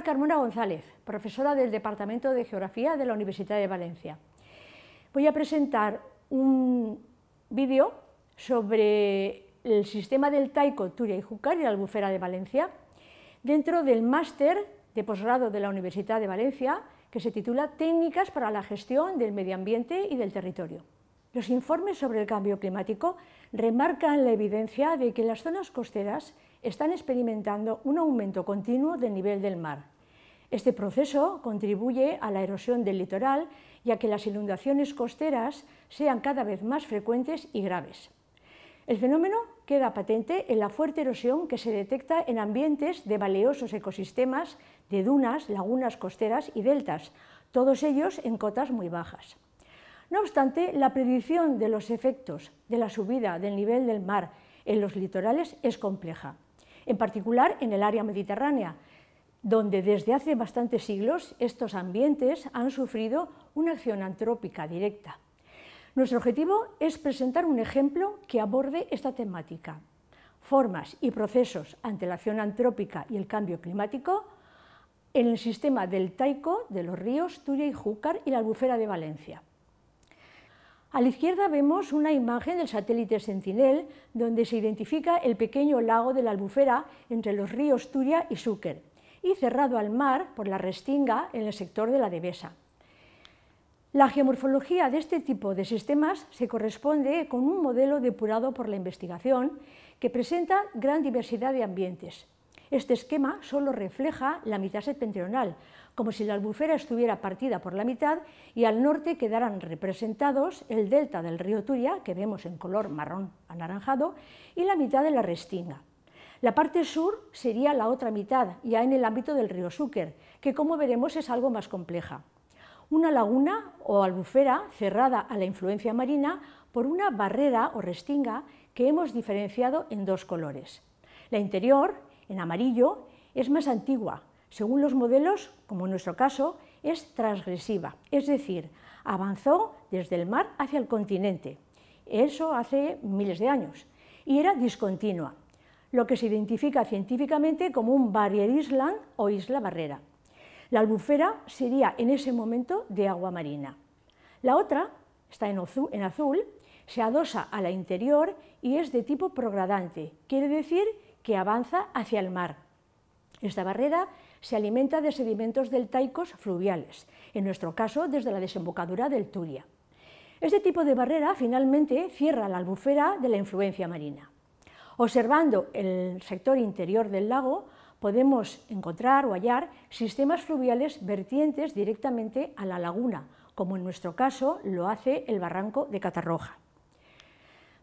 Carmona González, profesora del Departamento de Geografía de la Universidad de Valencia. Voy a presentar un vídeo sobre el sistema del Taico, Turia y Júcar y la Albufera de Valencia, dentro del máster de posgrado de la Universidad de Valencia, que se titula Técnicas para la gestión del medio ambiente y del territorio. Los informes sobre el cambio climático remarcan la evidencia de que las zonas costeras están experimentando un aumento continuo del nivel del mar, este proceso contribuye a la erosión del litoral y a que las inundaciones costeras sean cada vez más frecuentes y graves. El fenómeno queda patente en la fuerte erosión que se detecta en ambientes de valiosos ecosistemas de dunas, lagunas costeras y deltas, todos ellos en cotas muy bajas. No obstante, la predicción de los efectos de la subida del nivel del mar en los litorales es compleja, en particular en el área mediterránea, donde desde hace bastantes siglos estos ambientes han sufrido una acción antrópica directa. Nuestro objetivo es presentar un ejemplo que aborde esta temática, formas y procesos ante la acción antrópica y el cambio climático en el sistema del Taico, de los ríos Turia y Júcar y la albufera de Valencia. A la izquierda vemos una imagen del satélite Sentinel, donde se identifica el pequeño lago de la albufera entre los ríos Turia y Júcar y cerrado al mar por la Restinga en el sector de la Devesa. La geomorfología de este tipo de sistemas se corresponde con un modelo depurado por la investigación que presenta gran diversidad de ambientes. Este esquema solo refleja la mitad septentrional, como si la albufera estuviera partida por la mitad y al norte quedaran representados el delta del río Turia, que vemos en color marrón anaranjado, y la mitad de la Restinga. La parte sur sería la otra mitad, ya en el ámbito del río suker que como veremos es algo más compleja. Una laguna o albufera cerrada a la influencia marina por una barrera o restinga que hemos diferenciado en dos colores. La interior, en amarillo, es más antigua. Según los modelos, como en nuestro caso, es transgresiva, es decir, avanzó desde el mar hacia el continente. Eso hace miles de años. Y era discontinua, lo que se identifica científicamente como un barrier island o isla barrera. La albufera sería en ese momento de agua marina. La otra, está en, azul, se adosa a la interior y es de tipo progradante, quiere decir que avanza hacia el mar. Esta barrera se alimenta de sedimentos deltaicos fluviales, en nuestro caso desde la desembocadura del Turia. Este tipo de barrera finalmente cierra la albufera de la influencia marina. Observando el sector interior del lago, podemos encontrar o hallar sistemas fluviales vertientes directamente a la laguna, como en nuestro caso lo hace el barranco de Catarroja.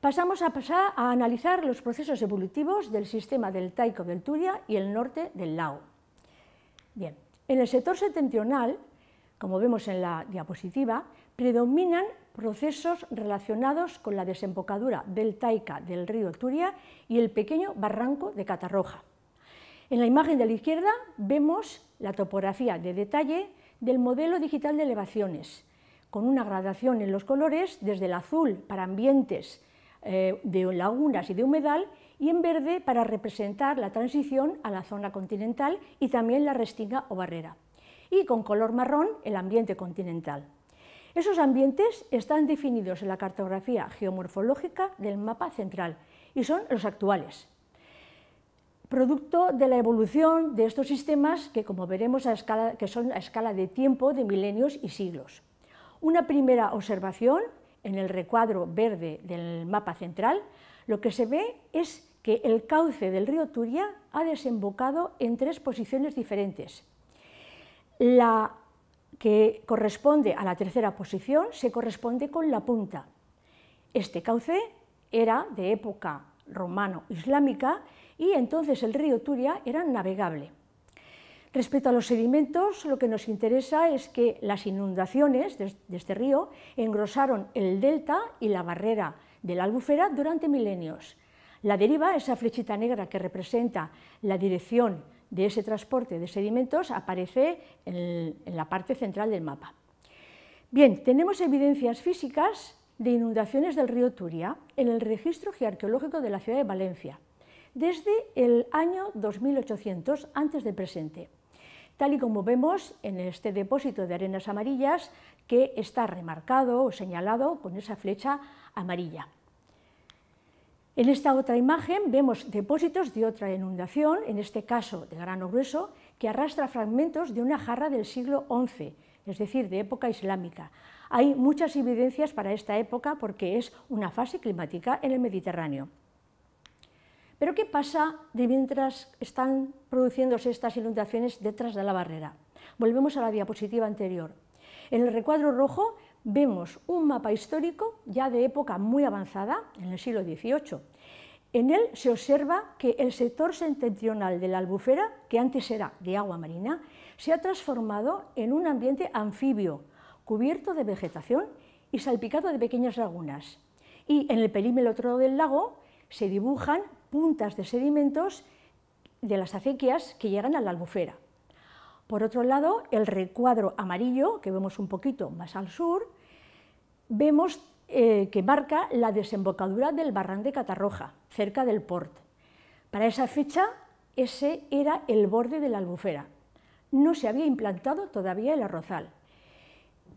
Pasamos a, analizar los procesos evolutivos del sistema del Taico del Turia y el norte del lago. Bien, en el sector septentrional, como vemos en la diapositiva, predominan procesos relacionados con la desembocadura deltaica del río Turia y el pequeño barranco de Catarroja. En la imagen de la izquierda vemos la topografía de detalle del modelo digital de elevaciones, con una gradación en los colores desde el azul para ambientes eh, de lagunas y de humedal y en verde para representar la transición a la zona continental y también la restinga o barrera, y con color marrón el ambiente continental. Esos ambientes están definidos en la cartografía geomorfológica del mapa central y son los actuales, producto de la evolución de estos sistemas que, como veremos, a escala, que son a escala de tiempo, de milenios y siglos. Una primera observación en el recuadro verde del mapa central, lo que se ve es que el cauce del río Turia ha desembocado en tres posiciones diferentes. La que corresponde a la tercera posición se corresponde con la punta. Este cauce era de época romano-islámica y entonces el río Turia era navegable. Respecto a los sedimentos, lo que nos interesa es que las inundaciones de, este río engrosaron el delta y la barrera de la albufera durante milenios. La deriva, esa flechita negra que representa la dirección de ese transporte de sedimentos aparece en, la parte central del mapa. Bien, tenemos evidencias físicas de inundaciones del río Turia en el registro gearqueológico de la ciudad de Valencia, desde el año 2800 antes del presente, tal y como vemos en este depósito de arenas amarillas que está remarcado o señalado con esa flecha amarilla. En esta otra imagen vemos depósitos de otra inundación, en este caso de grano grueso, que arrastra fragmentos de una jarra del siglo XI, es decir, de época islámica. Hay muchas evidencias para esta época porque es una fase climática en el Mediterráneo. Pero ¿qué pasa de mientras están produciéndose estas inundaciones detrás de la barrera? Volvemos a la diapositiva anterior. En el recuadro rojo vemos un mapa histórico ya de época muy avanzada, en el siglo XVIII. En él se observa que el sector septentrional de la albufera, que antes era de agua marina, se ha transformado en un ambiente anfibio, cubierto de vegetación y salpicado de pequeñas lagunas. Y en el perímetro del lago se dibujan puntas de sedimentos de las acequias que llegan a la albufera. Por otro lado, el recuadro amarillo, que vemos un poquito más al sur, vemos eh, que marca la desembocadura del barran de Catarroja, cerca del port. Para esa fecha, ese era el borde de la albufera. No se había implantado todavía el arrozal.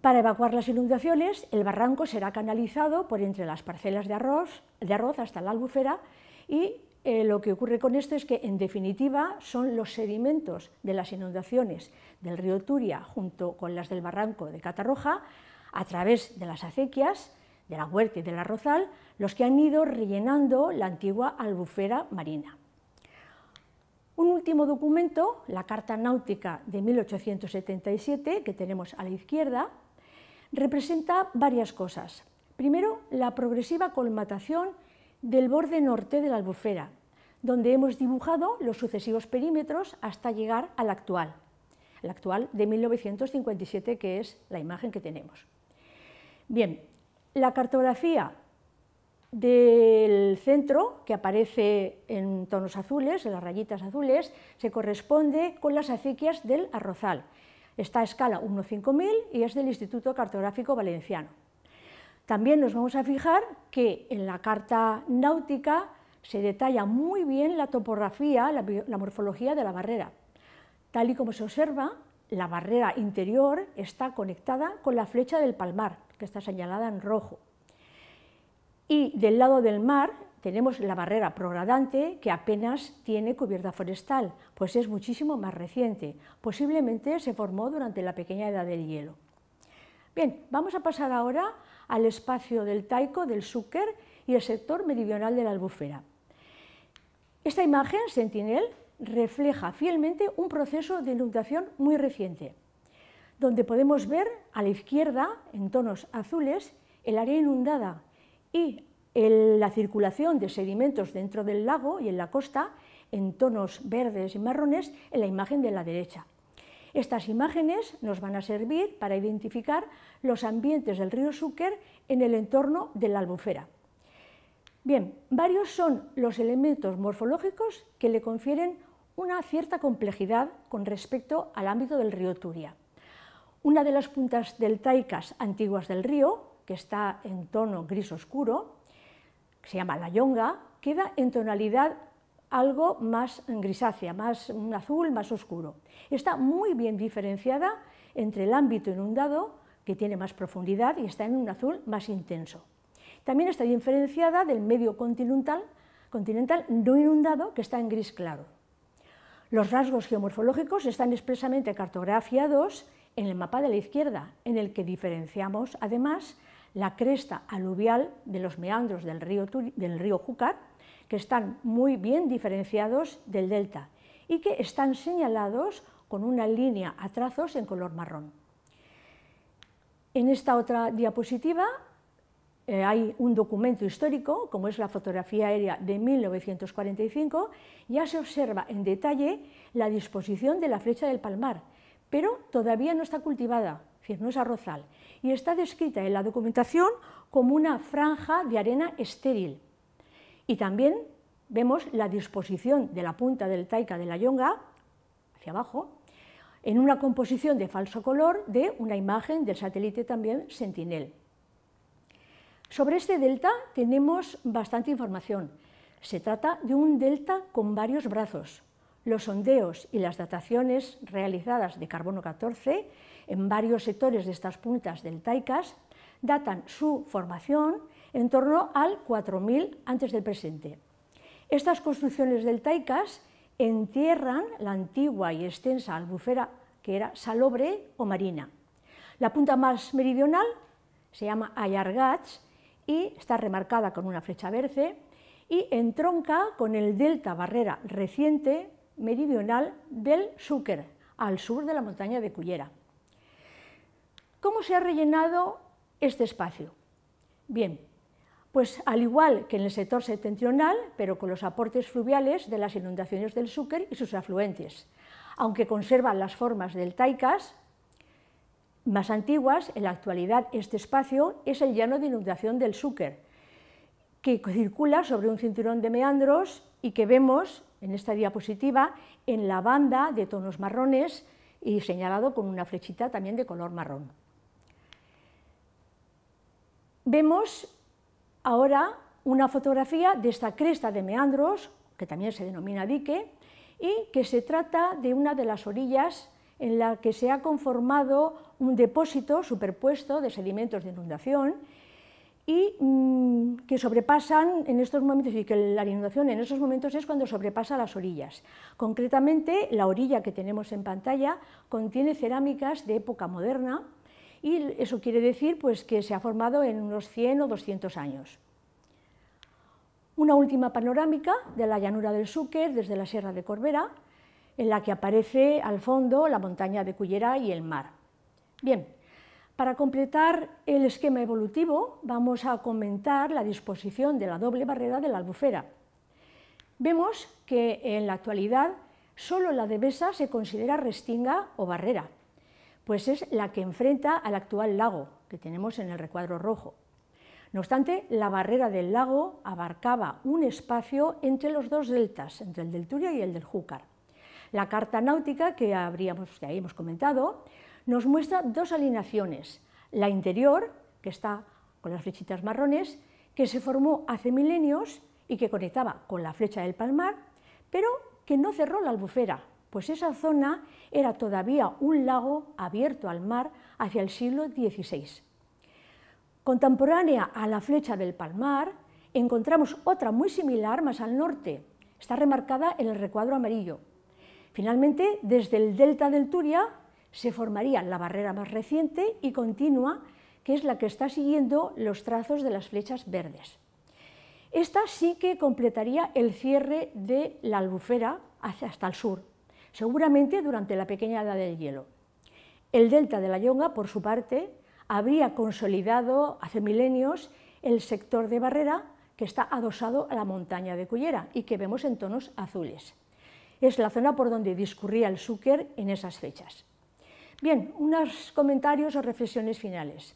Para evacuar las inundaciones, el barranco será canalizado por entre las parcelas de arroz, de arroz hasta la albufera y eh, lo que ocurre con esto es que, en definitiva, son los sedimentos de las inundaciones del río Turia junto con las del barranco de Catarroja a través de las acequias, de la huerta y de la rozal, los que han ido rellenando la antigua albufera marina. Un último documento, la Carta Náutica de 1877, que tenemos a la izquierda, representa varias cosas. Primero, la progresiva colmatación del borde norte de la albufera, donde hemos dibujado los sucesivos perímetros hasta llegar al actual, el actual de 1957, que es la imagen que tenemos. Bien, la cartografía del centro, que aparece en tonos azules, en las rayitas azules, se corresponde con las acequias del arrozal. Está a escala 1.5000 y es del Instituto Cartográfico Valenciano. También nos vamos a fijar que en la carta náutica se detalla muy bien la topografía, la, la morfología de la barrera. Tal y como se observa, la barrera interior está conectada con la flecha del palmar, que está señalada en rojo. Y del lado del mar tenemos la barrera progradante que apenas tiene cubierta forestal, pues es muchísimo más reciente. Posiblemente se formó durante la pequeña edad del hielo. Bien, vamos a pasar ahora al espacio del Taiko, del Zucker y el sector meridional de la albufera. Esta imagen, Sentinel, refleja fielmente un proceso de inundación muy reciente donde podemos ver a la izquierda, en tonos azules, el área inundada y la circulación de sedimentos dentro del lago y en la costa, en tonos verdes y marrones, en la imagen de la derecha. Estas imágenes nos van a servir para identificar los ambientes del río Zucker en el entorno de la albufera. Bien, varios son los elementos morfológicos que le confieren una cierta complejidad con respecto al ámbito del río Turia una de las puntas deltaicas antiguas del río, que está en tono gris oscuro, se llama la yonga, queda en tonalidad algo más grisácea, más azul, más oscuro. Está muy bien diferenciada entre el ámbito inundado, que tiene más profundidad y está en un azul más intenso. También está diferenciada del medio continental no inundado, que está en gris claro. Los rasgos geomorfológicos están expresamente cartografiados en el mapa de la izquierda, en el que diferenciamos además la cresta aluvial de los meandros del río, Júcar, que están muy bien diferenciados del delta y que están señalados con una línea a trazos en color marrón. En esta otra diapositiva eh, hay un documento histórico, como es la fotografía aérea de 1945, ya se observa en detalle la disposición de la flecha del palmar, pero todavía no está cultivada, no es arrozal, y está descrita en la documentación como una franja de arena estéril. Y también vemos la disposición de la punta del taika de la yonga, hacia abajo, en una composición de falso color de una imagen del satélite también Sentinel. Sobre este delta tenemos bastante información. Se trata de un delta con varios brazos, los sondeos y las dataciones realizadas de carbono 14 en varios sectores de estas puntas del Taicas datan su formación en torno al 4000 antes del presente. Estas construcciones del Taicas entierran la antigua y extensa albufera que era salobre o marina. La punta más meridional se llama Ayargats y está remarcada con una flecha verde y entronca con el delta barrera reciente meridional del Zúquer, al sur de la montaña de Cullera. ¿Cómo se ha rellenado este espacio? Bien, pues al igual que en el sector septentrional, pero con los aportes fluviales de las inundaciones del Zúquer y sus afluentes, aunque conservan las formas del más antiguas, en la actualidad este espacio es el llano de inundación del Zúquer, que circula sobre un cinturón de meandros y que vemos en esta diapositiva en la banda de tonos marrones y señalado con una flechita también de color marrón. Vemos ahora una fotografía de esta cresta de meandros, que también se denomina dique, y que se trata de una de las orillas en la que se ha conformado un depósito superpuesto de sedimentos de inundación y mm, que sobrepasan en estos momentos, y que la inundación en esos momentos es cuando sobrepasa las orillas. Concretamente, la orilla que tenemos en pantalla contiene cerámicas de época moderna y eso quiere decir pues, que se ha formado en unos 100 o 200 años. Una última panorámica de la llanura del Súquer desde la Sierra de Corbera, en la que aparece al fondo la montaña de Cullera y el mar. Bien, para completar el esquema evolutivo, vamos a comentar la disposición de la doble barrera de la albufera. Vemos que en la actualidad solo la de se considera restinga o barrera, pues es la que enfrenta al actual lago que tenemos en el recuadro rojo. No obstante, la barrera del lago abarcaba un espacio entre los dos deltas, entre el del Turia y el del Júcar. La carta náutica que, habríamos, hemos comentado nos muestra dos alineaciones, la interior, que está con las flechitas marrones, que se formó hace milenios y que conectaba con la flecha del palmar, pero que no cerró la albufera, pues esa zona era todavía un lago abierto al mar hacia el siglo XVI. Contemporánea a la flecha del palmar, encontramos otra muy similar más al norte, está remarcada en el recuadro amarillo. Finalmente, desde el delta del Turia se formaría la barrera más reciente y continua, que es la que está siguiendo los trazos de las flechas verdes. Esta sí que completaría el cierre de la albufera hasta el sur, seguramente durante la pequeña edad del hielo. El delta de la Yonga, por su parte, habría consolidado hace milenios el sector de barrera que está adosado a la montaña de Cullera y que vemos en tonos azules. Es la zona por donde discurría el Súquer en esas fechas. Bien, unos comentarios o reflexiones finales.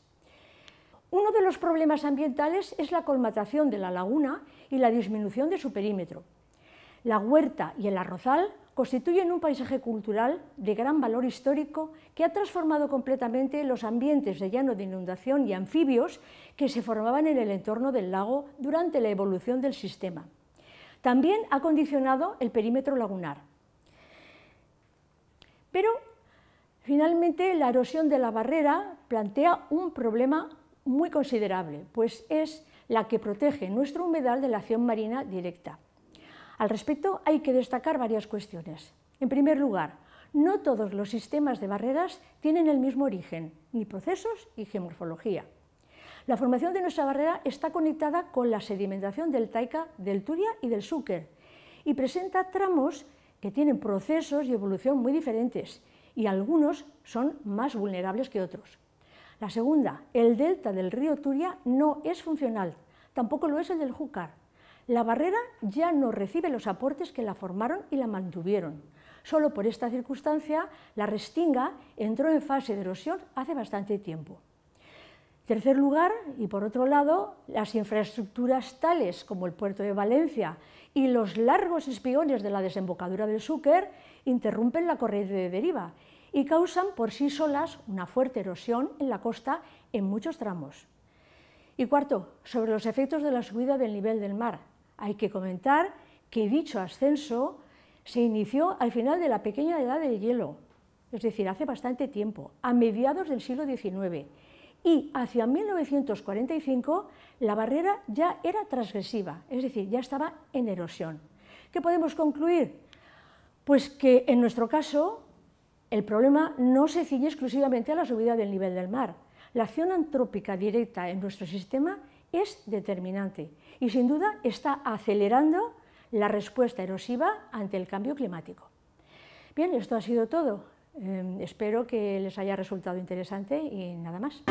Uno de los problemas ambientales es la colmatación de la laguna y la disminución de su perímetro. La huerta y el arrozal constituyen un paisaje cultural de gran valor histórico que ha transformado completamente los ambientes de llano de inundación y anfibios que se formaban en el entorno del lago durante la evolución del sistema. También ha condicionado el perímetro lagunar. Pero Finalmente, la erosión de la barrera plantea un problema muy considerable, pues es la que protege nuestro humedal de la acción marina directa. Al respecto, hay que destacar varias cuestiones. En primer lugar, no todos los sistemas de barreras tienen el mismo origen, ni procesos y geomorfología. La formación de nuestra barrera está conectada con la sedimentación del Taika, del Turia y del Zúquer y presenta tramos que tienen procesos y evolución muy diferentes y algunos son más vulnerables que otros. La segunda, el delta del río Turia no es funcional, tampoco lo es el del Júcar. La barrera ya no recibe los aportes que la formaron y la mantuvieron. Solo por esta circunstancia, la restinga entró en fase de erosión hace bastante tiempo. Tercer lugar, y por otro lado, las infraestructuras tales como el puerto de Valencia y los largos espigones de la desembocadura del Zucker interrumpen la corriente de deriva y causan por sí solas una fuerte erosión en la costa en muchos tramos. Y cuarto, sobre los efectos de la subida del nivel del mar. Hay que comentar que dicho ascenso se inició al final de la pequeña edad del hielo, es decir, hace bastante tiempo, a mediados del siglo XIX, y hacia 1945 la barrera ya era transgresiva, es decir, ya estaba en erosión. ¿Qué podemos concluir? Pues que en nuestro caso el problema no se ciñe exclusivamente a la subida del nivel del mar. La acción antrópica directa en nuestro sistema es determinante y sin duda está acelerando la respuesta erosiva ante el cambio climático. Bien, esto ha sido todo. Em, espero que les haya resultado interesante y nada más.